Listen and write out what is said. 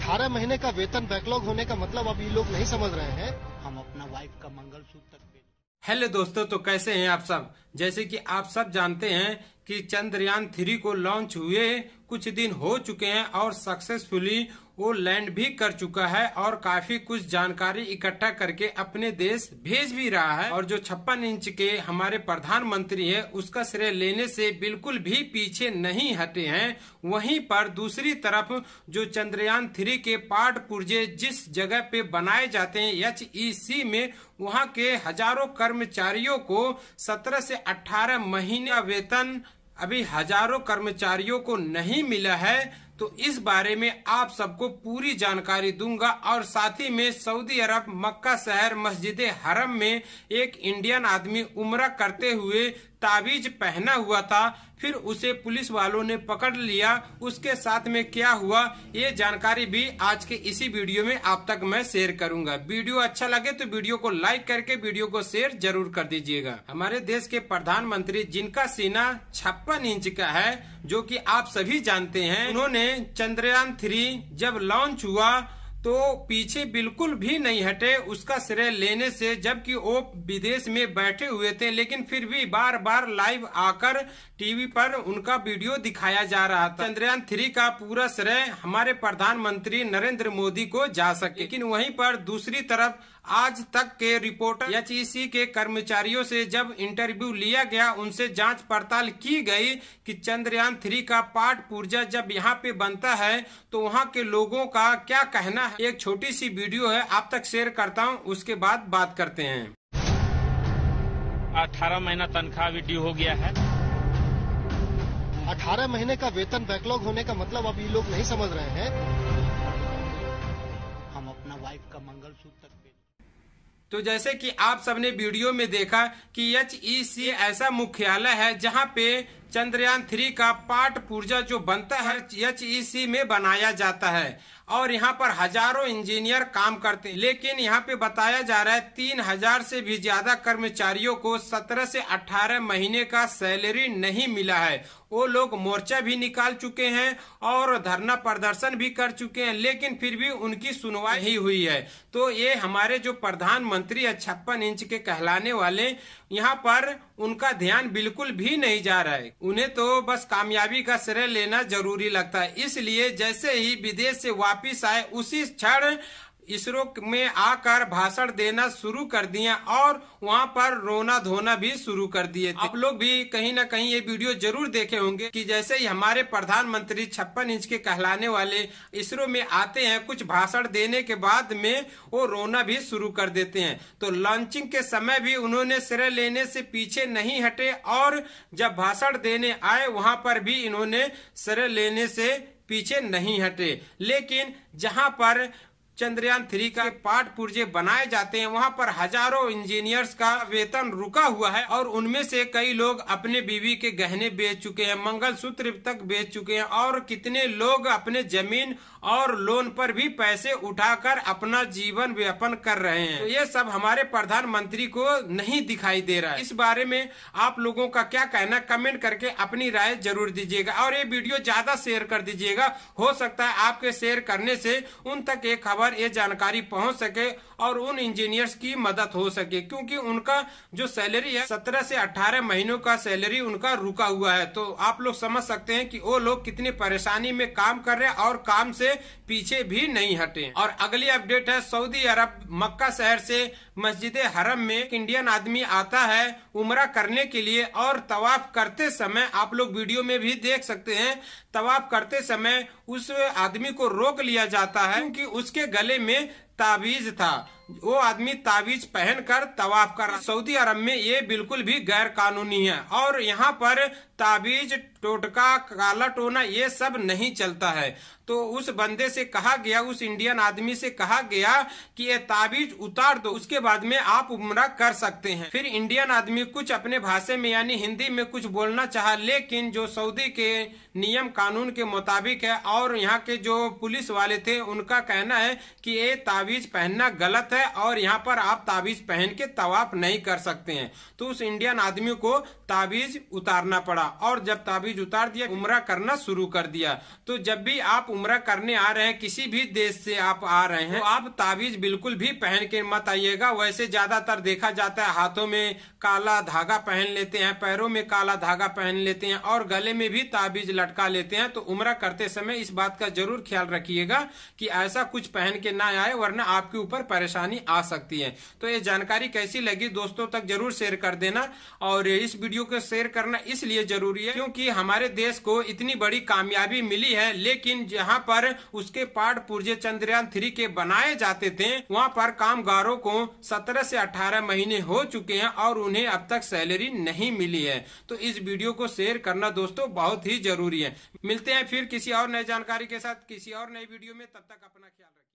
18 महीने का वेतन बैकलॉग होने का मतलब अब ये लोग नहीं समझ रहे हैं हम अपना वाइफ का मंगल तक हेलो दोस्तों तो कैसे हैं आप सब जैसे कि आप सब जानते हैं कि चंद्रयान थ्री को लॉन्च हुए कुछ दिन हो चुके हैं और सक्सेसफुली वो लैंड भी कर चुका है और काफी कुछ जानकारी इकट्ठा करके अपने देश भेज भी रहा है और जो छप्पन इंच के हमारे प्रधानमंत्री है उसका श्रेय लेने से बिल्कुल भी पीछे नहीं हटे हैं वहीं पर दूसरी तरफ जो चंद्रयान थ्री के पार्ट पुर्जे जिस जगह पे बनाए जाते हैं एच में वहाँ के हजारों कर्मचारियों को सत्रह से अठारह महीने वेतन अभी हजारों कर्मचारियों को नहीं मिला है तो इस बारे में आप सबको पूरी जानकारी दूंगा और साथ ही में सऊदी अरब मक्का शहर मस्जिद हरम में एक इंडियन आदमी उम्र करते हुए ताबीज पहना हुआ था फिर उसे पुलिस वालों ने पकड़ लिया उसके साथ में क्या हुआ ये जानकारी भी आज के इसी वीडियो में आप तक मैं शेयर करूंगा वीडियो अच्छा लगे तो वीडियो को लाइक करके वीडियो को शेयर जरूर कर दीजिएगा हमारे देश के प्रधानमंत्री जिनका सीना छप्पन इंच का है जो कि आप सभी जानते हैं उन्होंने में चंद्रयान थ्री जब लॉन्च हुआ तो पीछे बिल्कुल भी नहीं हटे उसका श्रेय लेने से जबकि वो विदेश में बैठे हुए थे लेकिन फिर भी बार बार लाइव आकर टीवी पर उनका वीडियो दिखाया जा रहा था चंद्रयान थ्री का पूरा श्रेय हमारे प्रधानमंत्री नरेंद्र मोदी को जा सके लेकिन वहीं पर दूसरी तरफ आज तक के रिपोर्टर एच के कर्मचारियों से जब इंटरव्यू लिया गया उनसे जांच पड़ताल की गई कि चंद्रयान थ्री का पार्ट पुर्जा जब यहाँ पे बनता है तो वहाँ के लोगों का क्या कहना है एक छोटी सी वीडियो है आप तक शेयर करता हूँ उसके बाद बात करते हैं अठारह महीना तनख्वाह भी ड्यू हो गया है अठारह महीने का वेतन बैकलॉग होने का मतलब अब ये लोग नहीं समझ रहे हैं हम अपना वाइफ का मंगल तक तो जैसे कि आप सबने वीडियो में देखा कि एच ई सी ऐसा मुख्यालय है जहां पे चंद्रयान थ्री का पार्ट पुर्जा जो बनता है एच e में बनाया जाता है और यहाँ पर हजारों इंजीनियर काम करते हैं लेकिन यहाँ पे बताया जा रहा है तीन हजार से भी ज्यादा कर्मचारियों को सत्रह से अठारह महीने का सैलरी नहीं मिला है वो लोग मोर्चा भी निकाल चुके हैं और धरना प्रदर्शन भी कर चुके हैं लेकिन फिर भी उनकी सुनवाई ही हुई है तो ये हमारे जो प्रधानमंत्री है छप्पन इंच के कहलाने वाले यहाँ पर उनका ध्यान बिल्कुल भी नहीं जा रहा है उन्हें तो बस कामयाबी का श्रेय लेना जरूरी लगता है इसलिए जैसे ही विदेश से वापिस आए उसी क्षण इसरो में आकर भाषण देना शुरू कर दिया और वहाँ पर रोना धोना भी शुरू कर दिए आप लोग भी कहीं ना कहीं ये वीडियो जरूर देखे होंगे कि जैसे ही हमारे प्रधानमंत्री छप्पन इंच के कहलाने वाले इसरो में आते हैं कुछ भाषण देने के बाद में वो रोना भी शुरू कर देते हैं तो लॉन्चिंग के समय भी उन्होंने श्रेय लेने से पीछे नहीं हटे और जब भाषण देने आए वहाँ पर भी इन्होंने श्रेय लेने से पीछे नहीं हटे लेकिन जहां पर चंद्रयान थ्री का पार्ट पुर्जे बनाए जाते हैं वहाँ पर हजारों इंजीनियर्स का वेतन रुका हुआ है और उनमें से कई लोग अपने बीवी के गहने बेच चुके हैं मंगल सूत्र तक बेच चुके हैं और कितने लोग अपने जमीन और लोन पर भी पैसे उठाकर अपना जीवन व्यापन कर रहे हैं तो ये सब हमारे प्रधानमंत्री को नहीं दिखाई दे रहा है इस बारे में आप लोगों का क्या कहना कमेंट करके अपनी राय जरूर दीजिएगा और ये वीडियो ज्यादा शेयर कर दीजिएगा हो सकता है आपके शेयर करने से उन तक एक खबर पर ये जानकारी पहुंच सके और उन इंजीनियर्स की मदद हो सके क्योंकि उनका जो सैलरी है सत्रह से अठारह महीनों का सैलरी उनका रुका हुआ है तो आप लोग समझ सकते हैं कि वो लोग कितनी परेशानी में काम कर रहे हैं और काम से पीछे भी नहीं हटे और अगली अपडेट है सऊदी अरब मक्का शहर से मस्जिद हरम में एक इंडियन आदमी आता है उमरा करने के लिए और तवाफ करते समय आप लोग वीडियो में भी देख सकते हैं तवाफ करते समय उस आदमी को रोक लिया जाता है क्योंकि उसके गले में ताबीज था वो आदमी ताबीज पहनकर तवाफ कर रहा सऊदी अरब में ये बिल्कुल भी गैर कानूनी है और यहाँ पर ताबीज टोटका काला टोना ये सब नहीं चलता है तो उस बंदे से कहा गया उस इंडियन आदमी से कहा गया कि ये ताबीज उतार दो उसके बाद में आप उम्र कर सकते हैं फिर इंडियन आदमी कुछ अपने भाषा में यानी हिंदी में कुछ बोलना चाह लेकिन जो सऊदी के नियम कानून के मुताबिक है और यहाँ के जो पुलिस वाले थे उनका कहना है कि ये ताबीज पहनना गलत है और यहाँ पर आप ताबीज पहन के तवाफ नहीं कर सकते हैं तो उस इंडियन आदमी को ताबीज उतारना पड़ा और जब ताबीज उतार दिया उमरा करना शुरू कर दिया तो जब भी आप उमरा करने आ रहे हैं किसी भी देश से आप आ रहे हैं तो आप ताबीज बिल्कुल भी पहन के मत आइएगा वैसे ज्यादातर देखा जाता है हाथों में काला धागा पहन लेते हैं पैरों में काला धागा पहन लेते हैं और गले में भी ताबीज लटका लेते हैं तो उम्र करते समय इस बात का जरूर ख्याल रखिएगा कि ऐसा कुछ पहन के ना आए वरना आपके ऊपर परेशानी आ सकती है तो ये जानकारी कैसी लगी दोस्तों तक जरूर शेयर कर देना और इस वीडियो को शेयर करना इसलिए जरूरी है क्योंकि हमारे देश को इतनी बड़ी कामयाबी मिली है लेकिन जहाँ पर उसके पाठ पूर्जे चंद्रयान थ्री के बनाए जाते थे वहाँ पर कामगारों को सत्रह से अठारह महीने हो चुके हैं और उन्हें अब तक सैलरी नहीं मिली है तो इस वीडियो को शेयर करना दोस्तों बहुत ही जरूरी जरूरी है मिलते हैं फिर किसी और नई जानकारी के साथ किसी और नई वीडियो में तब तक अपना ख्याल रखें